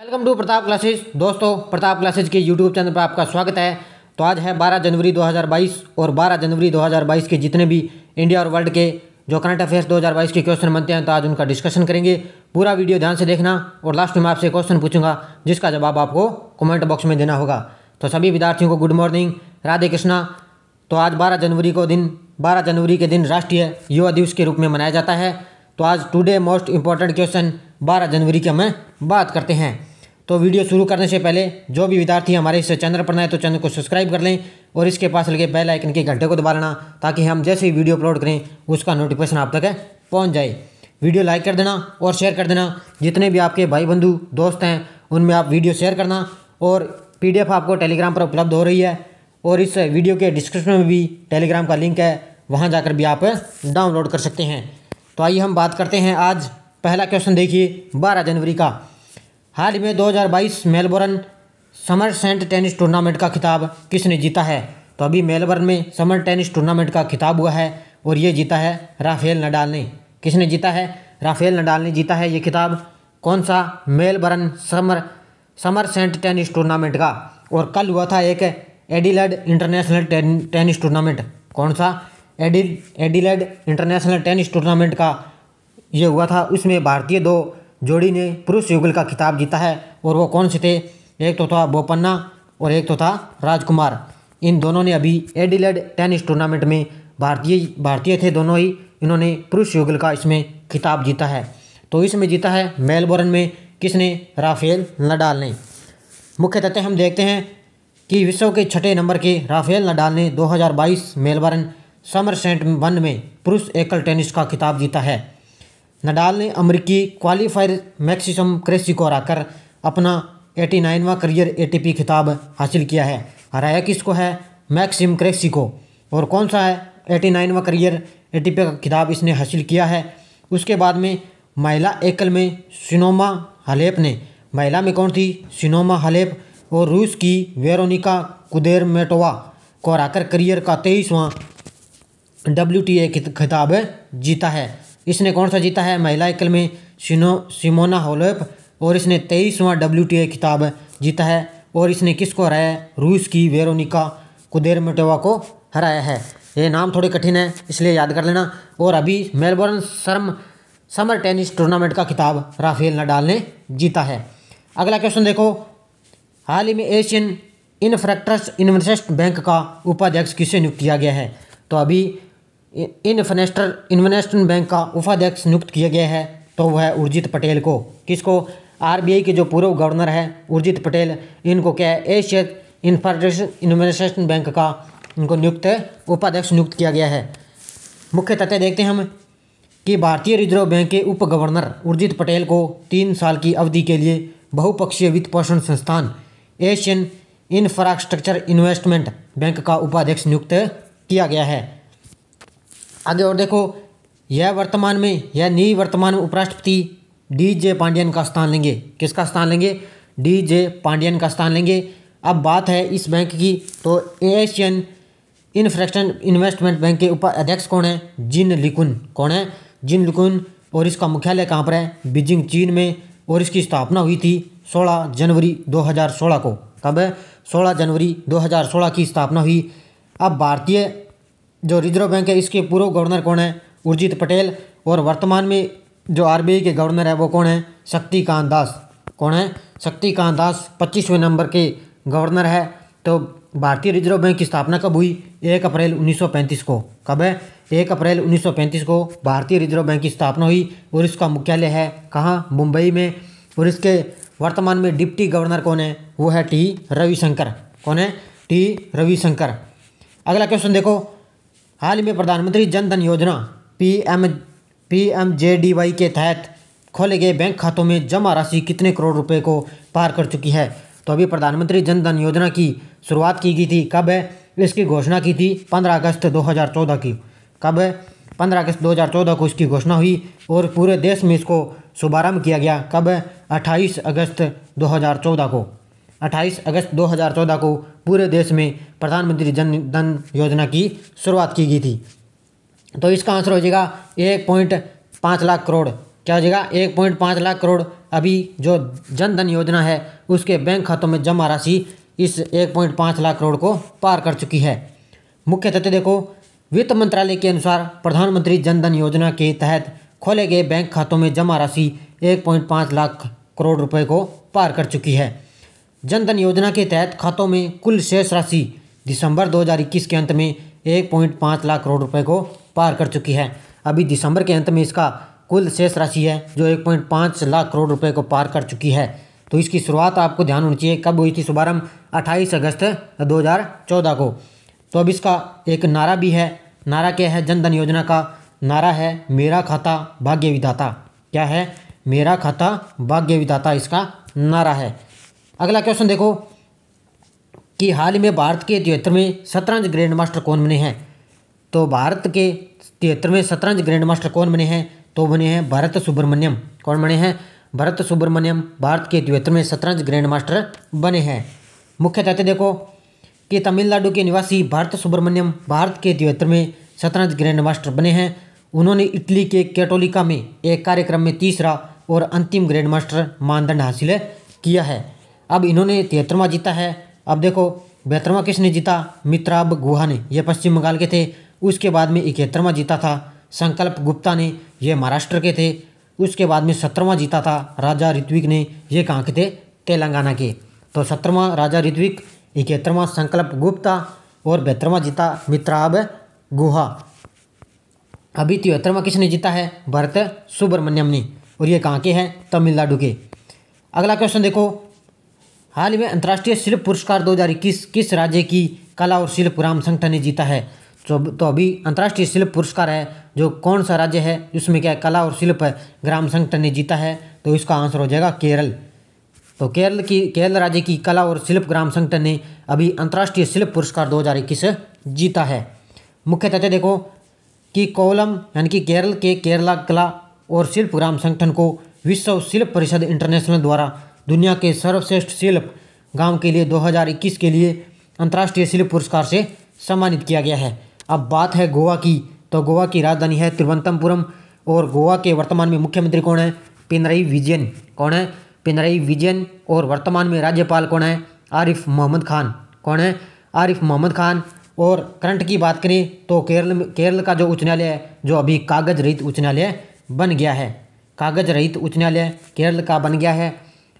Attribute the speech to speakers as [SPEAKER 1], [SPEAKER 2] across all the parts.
[SPEAKER 1] welcome to Pratap classes दोस्तों Pratap classes के YouTube channel पर आपका स्वागत है तो आज है 12 जनवरी 2022 और 12 जनवरी 2022 के जितने भी इंडिया और वर्ल्ड के जो करंट अफेयर्स 2022 के क्वेश्चन बनते हैं तो आज उनका डिस्कशन करेंगे पूरा वीडियो ध्यान से देखना और लास्ट में आपसे क्वेश्चन पूछूंगा जिसका जवाब आपको कॉमेंट बॉक्स में देना होगा तो सभी विद्यार्थियों को गुड मॉर्निंग राधे कृष्णा तो आज बारह जनवरी को दिन बारह जनवरी के दिन राष्ट्रीय युवा दिवस के रूप में मनाया जाता है तो आज टुडे मोस्ट इंपॉर्टेंट क्वेश्चन 12 जनवरी की हमें बात करते हैं तो वीडियो शुरू करने से पहले जो भी विद्यार्थी हमारे इस चैनल पर नए तो चैनल को सब्सक्राइब कर लें और इसके पास लगे बेल आइकन के घंटे को दबा लेना ताकि हम जैसे ही वीडियो अपलोड करें उसका नोटिफिकेशन आप तक पहुँच जाए वीडियो लाइक कर देना और शेयर कर देना जितने भी आपके भाई बंधु दोस्त हैं उनमें आप वीडियो शेयर करना और एफ आपको टेलीग्राम पर उपलब्ध हो रही है और इस वीडियो के डिस्क्रिप्शन में भी टेलीग्राम का लिंक है वहाँ जाकर भी आप डाउनलोड कर सकते हैं तो आइए हम बात करते हैं आज पहला क्वेश्चन देखिए बारह जनवरी का हाल ही में 2022 Melbourne Summer Set tennis tournament का खिताब किसने जीता है तो अभी मेलबर्न में समर टेनिस टूर्नामेंट का खिताब हुआ है और ये जीता है राफेल नडाल ने किसने जीता है राफेल नडाल ने जीता है ये खिताब कौन सा Melbourne Summer Summer Set tennis tournament का और कल हुआ था एक एडिलेड इंटरनेशनल टेनिस टूर्नामेंट कौन सा एडिल एडिलेड इंटरनेशनल टेनिस टूर्नामेंट का ये हुआ था उसमें भारतीय दो जोड़ी ने पुरुष युगल का खिताब जीता है और वो कौन से थे एक तो था बोपन्ना और एक तो था राजकुमार इन दोनों ने अभी एडिलेड टेनिस टूर्नामेंट में भारतीय भारतीय थे दोनों ही इन्होंने पुरुष युगल का इसमें खिताब जीता है तो इसमें जीता है मेलबोर्न में किसने राफेल नडाल ने मुख्य तथ्य हम देखते हैं कि विश्व के छठे नंबर के राफेल नडाल ने 2022 मेलबर्न समर सेंट वन में पुरुष एकल टेनिस का खिताब जीता है नडाल ने अमरीकी क्वालिफायर मैक्सिसम क्रेसी को हराकर अपना 89वां करियर एटीपी खिताब हासिल किया है हराया किसको है मैक्सिम क्रेसी को और कौन सा है 89वां करियर एटीपी का खिताब इसने हासिल किया है उसके बाद में महिला एकल में सिनोमा हलेप ने महिला में कौन थी सिनोमा हलेप और रूस की वेरोनिका कुदेर मेटोवा को हराकर करियर का तेईसवां डब्ल्यू खिताब जीता है इसने कौन सा जीता है महिला एकल में सिनो सिमोना होलोप और इसने तेईसवां डब्ल्यू खिताब जीता है और इसने किसको हराया है रूस की वेरोनिका कुदेरमेटोवा को हराया है ये नाम थोड़े कठिन है इसलिए याद कर लेना और अभी मेलबोर्न शर्म समर टेनिस टूर्नामेंट का खिताब राफेल नडाल ने जीता है अगला क्वेश्चन देखो हाल ही में एशियन इन्फ्रैक्टर्स इन्वेस्ट बैंक का उपाध्यक्ष किसे नियुक्त किया गया है तो अभी इन फनेस्टर इन्वेस्टमेंट बैंक का उपाध्यक्ष नियुक्त किया गया है तो वह है उर्जित पटेल को किसको आरबीआई के जो पूर्व गवर्नर है उर्जित पटेल इनको क्या है एशिया इंफ्रास्ट्रक्चर इन्वेस्टमेंट बैंक का इनको नियुक्त उपाध्यक्ष नियुक्त किया गया है मुख्य तथ्य देखते हैं हम कि भारतीय रिजर्व बैंक के उप गवर्नर उर्जित पटेल को तीन साल की अवधि के लिए बहुपक्षीय वित्त पोषण संस्थान एशियन इंफ्रास्ट्रक्चर इन्वेस्टमेंट बैंक का उपाध्यक्ष नियुक्त किया गया है आगे और देखो यह वर्तमान में यह नई वर्तमान में उपराष्ट्रपति डी जे पांडियन का स्थान लेंगे किसका स्थान लेंगे डी जे पांडियन का स्थान लेंगे अब बात है इस बैंक की तो एशियन इन्फ्रेक्शन इन्वेस्टमेंट बैंक के अध्यक्ष कौन है जिन लिकुन कौन है जिन लिकुन और इसका मुख्यालय कहाँ पर है बीजिंग चीन में और इसकी स्थापना हुई थी 16 जनवरी 2016 को कब है सोलह जनवरी 2016 की स्थापना हुई अब भारतीय जो रिजर्व बैंक है इसके पूर्व गवर्नर कौन है उर्जित पटेल और वर्तमान में जो आरबीआई के गवर्नर है वो कौन है शक्तिकांत दास कौन है शक्तिकांत दास पच्चीसवें नंबर के गवर्नर है तो भारतीय रिजर्व बैंक की स्थापना कब हुई एक अप्रैल 1935 को कब है एक अप्रैल 1935 को भारतीय रिजर्व बैंक की स्थापना हुई और इसका मुख्यालय है कहाँ मुंबई में और इसके वर्तमान में डिप्टी गवर्नर कौन है वो है टी रविशंकर कौन है टी रविशंकर अगला क्वेश्चन देखो हाल ही में प्रधानमंत्री Jan Dhan Yojana P M P M J D Y के तहत खोले गए बैंक खातों में जमा राशि कितने करोड़ रुपए को पार कर चुकी है तो अभी प्रधानमंत्री जन धन योजना की शुरुआत की गई थी कब है इसकी घोषणा की थी 15 अगस्त 2014 की कब है 15 अगस्त 2014 को इसकी घोषणा हुई और पूरे देश में इसको शुभारम्भ किया गया कब अट्ठाईस अगस्त दो को 28 अगस्त 2014 को पूरे देश में प्रधानमंत्री जन धन योजना की शुरुआत की गई थी तो इसका आंसर हो जाएगा एक पॉइंट पाँच लाख करोड़ क्या हो जाएगा एक पॉइंट पाँच लाख करोड़ अभी जो जन धन योजना है उसके बैंक खातों में जमा राशि इस एक पॉइंट पाँच लाख करोड़ को पार कर चुकी है मुख्य तथ्य देखो वित्त मंत्रालय के अनुसार प्रधानमंत्री जन धन योजना के तहत खोले गए बैंक खातों में जमा राशि एक लाख करोड़ रुपये को पार कर चुकी है जन धन योजना के तहत खातों में कुल शेष राशि दिसंबर 2021 के अंत में एक पॉइंट पाँच लाख करोड़ रुपए को पार कर चुकी है अभी दिसंबर के अंत में इसका कुल शेष राशि है जो एक पॉइंट पाँच लाख करोड़ रुपए को पार कर चुकी है तो इसकी शुरुआत आपको ध्यान होनी चाहिए कब हुई थी शुभारंभ अट्ठाईस अगस्त दो को तो अब इसका एक नारा भी है नारा क्या है जन धन योजना का नारा है मेरा खाता भाग्य विदाता क्या है मेरा खाता भाग्य विदाता इसका नारा है अगला क्वेश्चन देखो कि हाल ही में भारत के में शतरंज ग्रैंड मास्टर कौन बने हैं तो भारत के में शतरंज ग्रैंड मास्टर कौन बने हैं तो बने हैं भरत सुब्रमण्यम कौन बने हैं भरत सुब्रमण्यम भारत के में शतरंज ग्रैंड मास्टर बने हैं मुख्य तथ्य देखो कि तमिलनाडु के निवासी भारत सुब्रमण्यम भारत के में शतरंज ग्रैंड मास्टर बने हैं उन्होंने इटली के कैटोलिका में एक कार्यक्रम में तीसरा और अंतिम ग्रैंड मास्टर मानदंड हासिल किया है अब इन्होंने तिहत्तरवा जीता है अब देखो बेहतरवा किसने जीता मित्राब गुहा ने यह पश्चिम बंगाल के थे उसके बाद में इकहत्तरवा जीता था संकल्प गुप्ता ने यह महाराष्ट्र के थे उसके बाद में सत्रहवा जीता था राजा ऋत्विक ने ये कहाँ के थे तेलंगाना के तो सत्रहवा राजा ऋत्विक इकहत्तरवा संकल्प गुप्ता और बेहतरवा जीता मित्राब गुहा अभी तिहत्तरवा किसने जीता है भरत सुब्रमण्यम ने और ये कहाँ के हैं तमिलनाडु के अगला क्वेश्चन देखो हाल ही में अंतर्राष्ट्रीय शिल्प पुरस्कार 2021 किस राज्य की कला और शिल्प ग्राम संगठन ने जीता है तो तो अभी अंतर्राष्ट्रीय शिल्प पुरस्कार है जो कौन सा राज्य है जिसमें क्या है कला और शिल्प ग्राम संगठन ने जीता है तो इसका आंसर हो जाएगा केरल तो केरल की केरल राज्य की कला और शिल्प ग्राम संगठन ने अभी अंतर्राष्ट्रीय शिल्प पुरस्कार इक्कीस जीता है मुख्य तथ्य देखो कि कोलम यानी कि केरल के केरला कला और शिल्प ग्राम संगठन को विश्व शिल्प परिषद इंटरनेशनल द्वारा दुनिया के सर्वश्रेष्ठ शिल्प गांव के लिए 2021 के लिए अंतर्राष्ट्रीय शिल्प पुरस्कार से सम्मानित किया गया है अब बात है गोवा की तो गोवा की राजधानी है तिरुवनंतपुरम और गोवा के वर्तमान में मुख्यमंत्री कौन है पिनरई विजयन कौन है पिनरई विजयन और वर्तमान में राज्यपाल कौन है आरिफ मोहम्मद खान कौन है आरिफ मोहम्मद खान और करंट की बात करें तो केरल में केरल का जो उच्च न्यायालय है जो अभी कागज रहित उच्च न्यायालय बन गया है कागज रहित उच्च न्यायालय केरल का बन गया है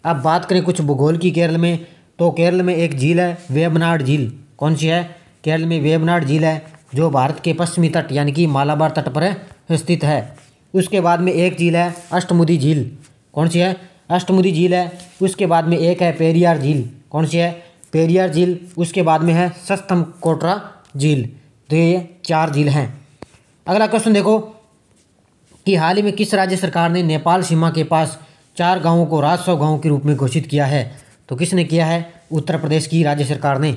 [SPEAKER 1] अब बात करें कुछ भूगोल की केरल में तो केरल में एक झील है वेबनाड झील कौन सी है केरल में वेबनाड झील है जो भारत के पश्चिमी तट यानी कि मालाबार तट पर स्थित है उसके बाद में एक झील है अष्टमुदी झील कौन सी है अष्टमुदी झील है उसके बाद में एक है पेरियार झील कौन सी है पेरियार झील उसके बाद में है सस्तम कोटरा झील तो ये चार झील हैं अगला क्वेश्चन देखो कि हाल ही में किस राज्य सरकार ने नेपाल सीमा के पास चार गांवों को राजस्व गांव के रूप में घोषित किया है तो किसने किया है उत्तर प्रदेश की राज्य सरकार ने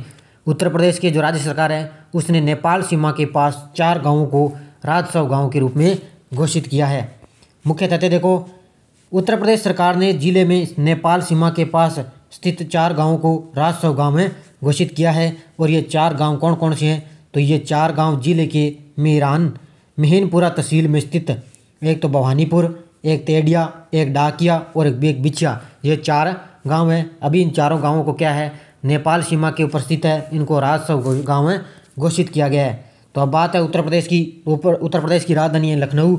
[SPEAKER 1] उत्तर प्रदेश के जो राज्य सरकार है उसने नेपाल सीमा के पास चार गांवों को राजस्व गांव के रूप में घोषित किया है मुख्य तथ्य देखो उत्तर प्रदेश सरकार ने जिले में नेपाल सीमा के पास स्थित चार गाँवों को राजस्व गाँव में घोषित किया है और ये चार गांव कौन कौन से हैं तो ये चार गांव जिले के मीरान मेहनपुरा तहसील में स्थित एक तो भवानीपुर एक तेडिया एक डाकिया और एक बिछिया ये चार गांव हैं अभी इन चारों गांवों को क्या है नेपाल सीमा के ऊपर स्थित है इनको राजस्व गाँव में घोषित किया गया है तो अब बात है उत्तर प्रदेश की ऊपर उत्तर प्रदेश की राजधानी है लखनऊ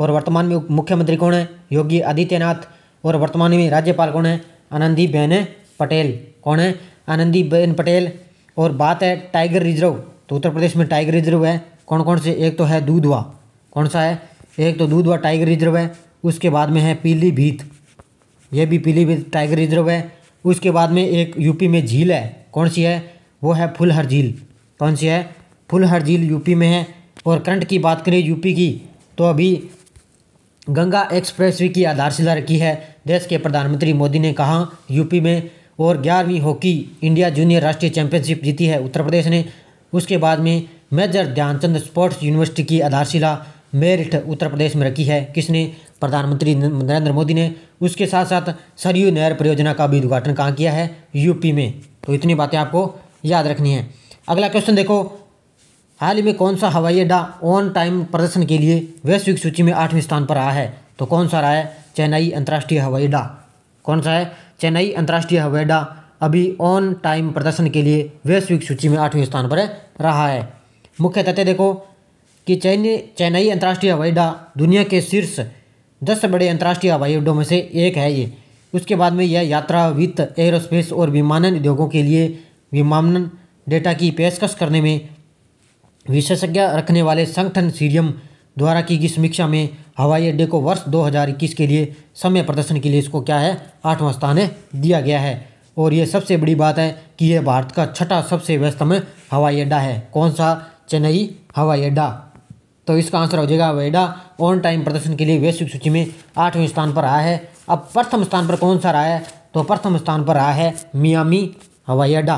[SPEAKER 1] और वर्तमान में मुख्यमंत्री कौन है योगी आदित्यनाथ और वर्तमान में राज्यपाल कौन है आनंदी बहन पटेल कौन है आनंदी बहन पटेल और बात है टाइगर रिजर्व तो उत्तर प्रदेश में टाइगर रिजर्व है कौन कौन से एक तो है दूधवा कौन सा है एक तो दूधवा टाइगर रिजर्व है उसके बाद में है पीलीभीत यह भी पीलीभीत टाइगर रिजर्व है उसके बाद में एक यूपी में झील है कौन सी है वो है फुलहर झील कौन सी है फुलहर झील यूपी में है और करंट की बात करें यूपी की तो अभी गंगा एक्सप्रेसवे की आधारशिला रखी है देश के प्रधानमंत्री मोदी ने कहा यूपी में और ग्यारहवीं हॉकी इंडिया जूनियर राष्ट्रीय चैंपियनशिप जीती है उत्तर प्रदेश ने उसके बाद में मेजर ध्यानचंद स्पोर्ट्स यूनिवर्सिटी की आधारशिला मेरठ उत्तर प्रदेश में रखी है किसने प्रधानमंत्री नरेंद्र मोदी ने उसके साथ साथ सरयू नहर परियोजना का भी उद्घाटन कहाँ किया है यूपी में तो इतनी बातें आपको याद रखनी है अगला क्वेश्चन देखो हाल ही में कौन सा हवाई अड्डा ऑन टाइम प्रदर्शन के लिए वैश्विक सूची में आठवें स्थान पर रहा है तो कौन सा रहा है चेन्नई अंतर्राष्ट्रीय हवाई अड्डा कौन सा है चेन्नई अंतर्राष्ट्रीय हवाई अड्डा अभी ऑन टाइम प्रदर्शन के लिए वैश्विक सूची में आठवें स्थान पर रहा है मुख्य तथ्य देखो कि चेन्नई चेन्नई अंतर्राष्ट्रीय हवाई अड्डा दुनिया के शीर्ष दस बड़े अंतर्राष्ट्रीय हवाई अड्डों में से एक है ये उसके बाद में यह यात्रा वित्त एयरोस्पेस और विमानन उद्योगों के लिए विमानन डेटा की पेशकश करने में विशेषज्ञ रखने वाले संगठन सीरियम द्वारा की गई समीक्षा में हवाई अड्डे को वर्ष 2021 के लिए समय प्रदर्शन के लिए इसको क्या है आठवां स्थान है दिया गया है और यह सबसे बड़ी बात है कि यह भारत का छठा सबसे व्यस्तम हवाई अड्डा है कौन सा चेन्नई हवाई अड्डा तो इसका आंसर हो जाएगा वेडा ऑन टाइम प्रदर्शन के लिए वैश्विक सूची में आठवें स्थान पर आया है अब प्रथम स्थान पर कौन सा रहा है तो प्रथम स्थान पर रहा है मियामी हवाई अड्डा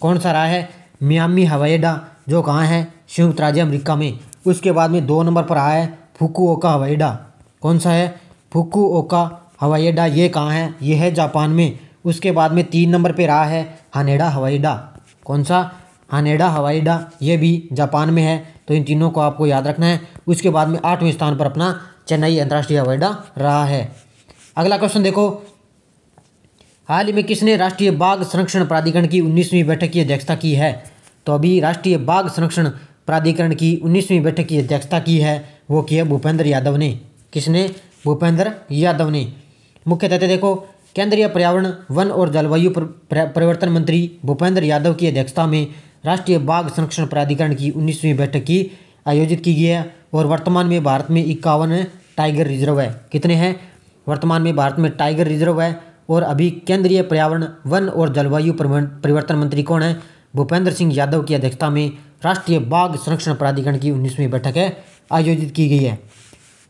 [SPEAKER 1] कौन सा रहा है मियामी हवाई अड्डा जो कहाँ है संयुक्त राज्य अमरीका में उसके बाद में दो नंबर पर आया है फुकुओका हवाई अड्डा कौन सा है फुकुओका हवाई अड्डा ये कहाँ है ये है जापान में उसके बाद में तीन नंबर पर रहा है हनेडा हवाई अड्डा कौन सा हानेडा हवाईडा ये भी जापान में है तो इन तीनों को आपको याद रखना है उसके बाद में आठवें स्थान पर अपना चेन्नई अंतर्राष्ट्रीय हवाईडा रहा है अगला क्वेश्चन देखो हाल ही में किसने राष्ट्रीय बाघ संरक्षण प्राधिकरण की उन्नीसवीं बैठक की अध्यक्षता की है तो अभी राष्ट्रीय बाघ संरक्षण प्राधिकरण की उन्नीसवीं बैठक की अध्यक्षता की है वो की है भूपेंद्र यादव ने किसने भूपेंद्र यादव ने मुख्यतः देखो केंद्रीय पर्यावरण वन और जलवायु परिवर्तन मंत्री भूपेंद्र यादव की अध्यक्षता में राष्ट्रीय बाघ संरक्षण प्राधिकरण की उन्नीसवीं बैठक की आयोजित की गई है और वर्तमान में भारत में इक्यावन टाइगर रिजर्व है कितने हैं वर्तमान में भारत में टाइगर रिजर्व है और अभी केंद्रीय पर्यावरण वन और जलवायु परिवर्तन मंत्री कौन है भूपेंद्र सिंह यादव की अध्यक्षता में राष्ट्रीय बाघ संरक्षण प्राधिकरण की उन्नीसवीं बैठक है आयोजित की गई है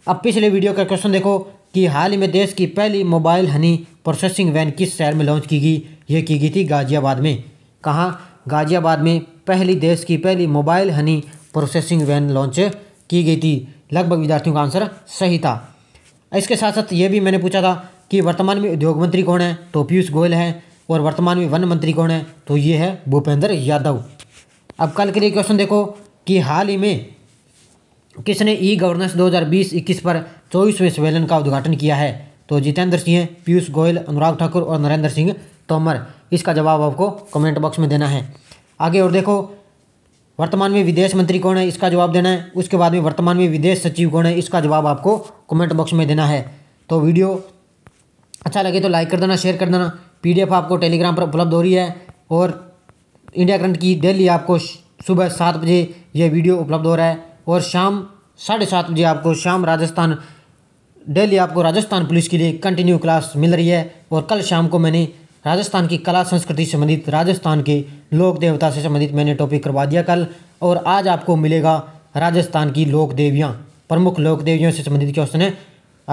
[SPEAKER 1] अब पिछले वीडियो का क्वेश्चन देखो कि हाल ही में देश की पहली मोबाइल हनी प्रोसेसिंग वैन किस शहर में लॉन्च की गई ये की गई थी गाजियाबाद में कहाँ गाज़ियाबाद में पहली देश की पहली mobile honey processing van launch की गई थी लगभग विद्यार्थियों का आंसर सही था इसके साथ साथ ये भी मैंने पूछा था कि वर्तमान में उद्योग मंत्री कौन है तो पीयूष गोयल है और वर्तमान में वन मंत्री कौन है तो ये है भूपेंद्र यादव अब कल के लिए क्वेश्चन देखो कि हाल ही में किसने ई गवर्नेंस 2020-21 पर चौबीसवें सम्मेलन का उद्घाटन किया है तो जितेंद्र सिंह पीयूष गोयल अनुराग ठाकुर और नरेंद्र सिंह तोमर इसका जवाब आपको कमेंट बॉक्स में देना है आगे और देखो वर्तमान में विदेश मंत्री कौन है इसका जवाब देना है उसके बाद में वर्तमान में विदेश सचिव कौन है इसका जवाब आपको कमेंट बॉक्स में देना है तो वीडियो अच्छा लगे तो लाइक कर देना शेयर कर देना पीडीएफ आपको टेलीग्राम पर उपलब्ध हो रही है और इंडिया करंट की डेली आपको सुबह सात बजे यह वीडियो उपलब्ध हो रहा है और शाम साढ़े सात बजे आपको शाम राजस्थान डेली आपको राजस्थान पुलिस के लिए कंटिन्यू क्लास मिल रही है और कल शाम को मैंने राजस्थान की कला संस्कृति संबंधित राजस्थान के लोक देवता से संबंधित मैंने टॉपिक करवा दिया कल और आज आपको मिलेगा राजस्थान की लोक देवियाँ प्रमुख लोक देवियों से संबंधित क्वेश्चन है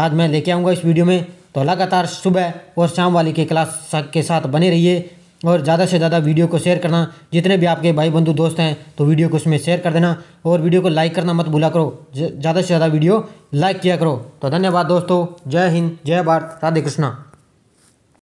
[SPEAKER 1] आज मैं लेके आऊँगा इस वीडियो में तो लगातार सुबह और शाम वाली के क्लास के साथ बने रहिए और ज़्यादा से ज़्यादा वीडियो को शेयर करना जितने भी आपके भाई बंधु दोस्त हैं तो वीडियो को उसमें शेयर कर देना और वीडियो को लाइक करना मत भूला करो ज़्यादा से ज़्यादा वीडियो लाइक किया करो तो धन्यवाद दोस्तों जय हिंद जय भारत राधे कृष्णा